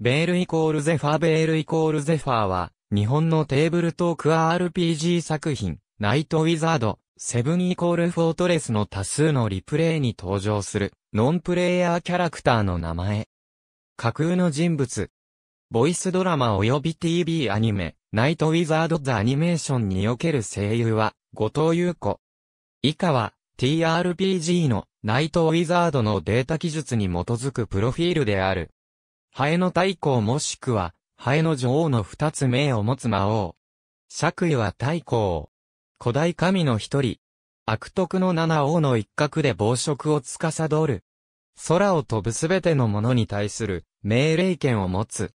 ベールイコールゼファーベールイコールゼファーは、日本のテーブルトーク RPG 作品、ナイトウィザード、セブンイコールフォートレスの多数のリプレイに登場する、ノンプレイヤーキャラクターの名前。架空の人物。ボイスドラマ及び TV アニメ、ナイトウィザード・ザ・アニメーションにおける声優は、後藤優子。以下は、TRPG のナイトウィザードのデータ記述に基づくプロフィールである。ハエの太公もしくは、ハエの女王の二つ名を持つ魔王。爵位は太公。古代神の一人。悪徳の七王の一角で暴食を司る。空を飛ぶすべてのものに対する命令権を持つ。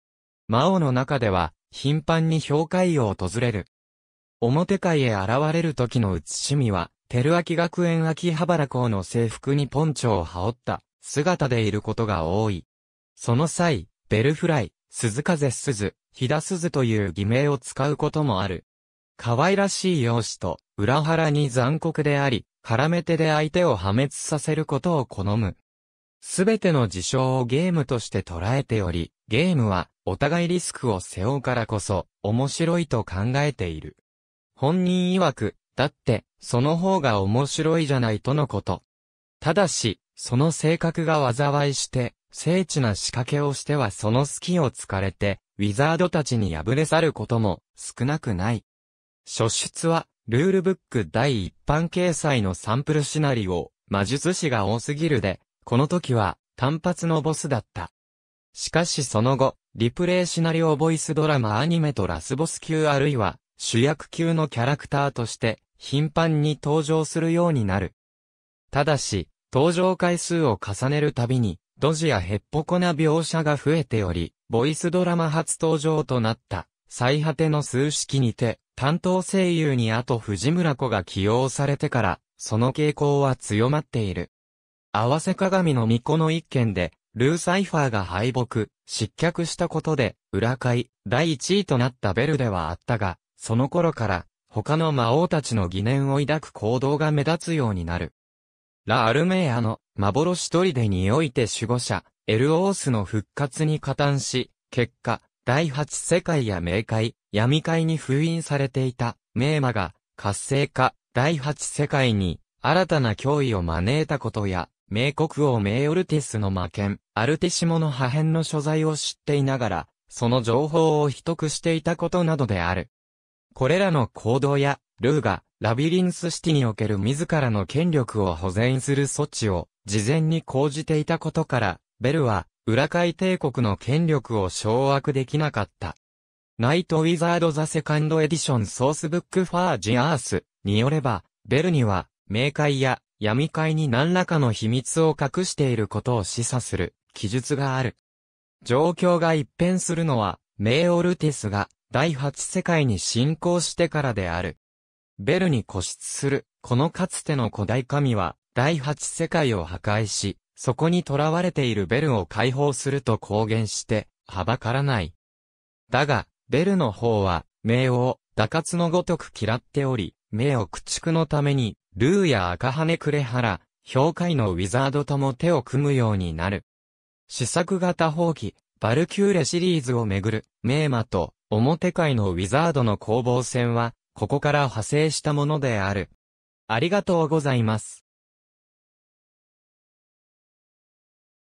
魔王の中では頻繁に評価位を訪れる。表海へ現れる時の写しみは、照明学園秋葉原校の制服にポンチョを羽織った姿でいることが多い。その際、ベルフライ、鈴風鈴、ひだ鈴という偽名を使うこともある。可愛らしい容姿と、裏腹に残酷であり、絡め手で相手を破滅させることを好む。すべての事象をゲームとして捉えており、ゲームはお互いリスクを背負うからこそ面白いと考えている。本人曰く、だって、その方が面白いじゃないとのこと。ただし、その性格が災いして、精緻な仕掛けをしてはその隙を突かれて、ウィザードたちに敗れ去ることも少なくない。初出は、ルールブック第一般掲載のサンプルシナリオ、魔術師が多すぎるで、この時は単発のボスだった。しかしその後、リプレイシナリオボイスドラマアニメとラスボス級あるいは主役級のキャラクターとして頻繁に登場するようになる。ただし、登場回数を重ねるたびに、ドジやヘッポコな描写が増えており、ボイスドラマ初登場となった、最果ての数式にて、担当声優にあと藤村子が起用されてから、その傾向は強まっている。合わせ鏡の巫女の一件で、ルーサイファーが敗北、失脚したことで、裏会、第1位となったベルではあったが、その頃から、他の魔王たちの疑念を抱く行動が目立つようになる。ラ・アルメーアの幻砦において守護者、エルオースの復活に加担し、結果、第八世界や冥界、闇界に封印されていた、名馬が、活性化、第八世界に、新たな脅威を招いたことや、名国王メイオルティスの魔剣、アルティシモの破片の所在を知っていながら、その情報を秘匿していたことなどである。これらの行動や、ルーが、ラビリンスシティにおける自らの権力を保全する措置を事前に講じていたことから、ベルは裏海帝国の権力を掌握できなかった。ナイト・ウィザード・ザ・セカンド・エディション・ソースブック・ファー・ジ・アースによれば、ベルには、冥界や闇界に何らかの秘密を隠していることを示唆する記述がある。状況が一変するのは、メイ・オルティスが第八世界に侵攻してからである。ベルに固執する、このかつての古代神は、第八世界を破壊し、そこに囚われているベルを解放すると公言して、はばからない。だが、ベルの方は、名を、打滑のごとく嫌っており、名を駆逐のために、ルーや赤羽クレハラ、氷海のウィザードとも手を組むようになる。試作型放棄、バルキューレシリーズをめぐる、名馬と、表界のウィザードの攻防戦は、ここから派生したものである。ありがとうございます。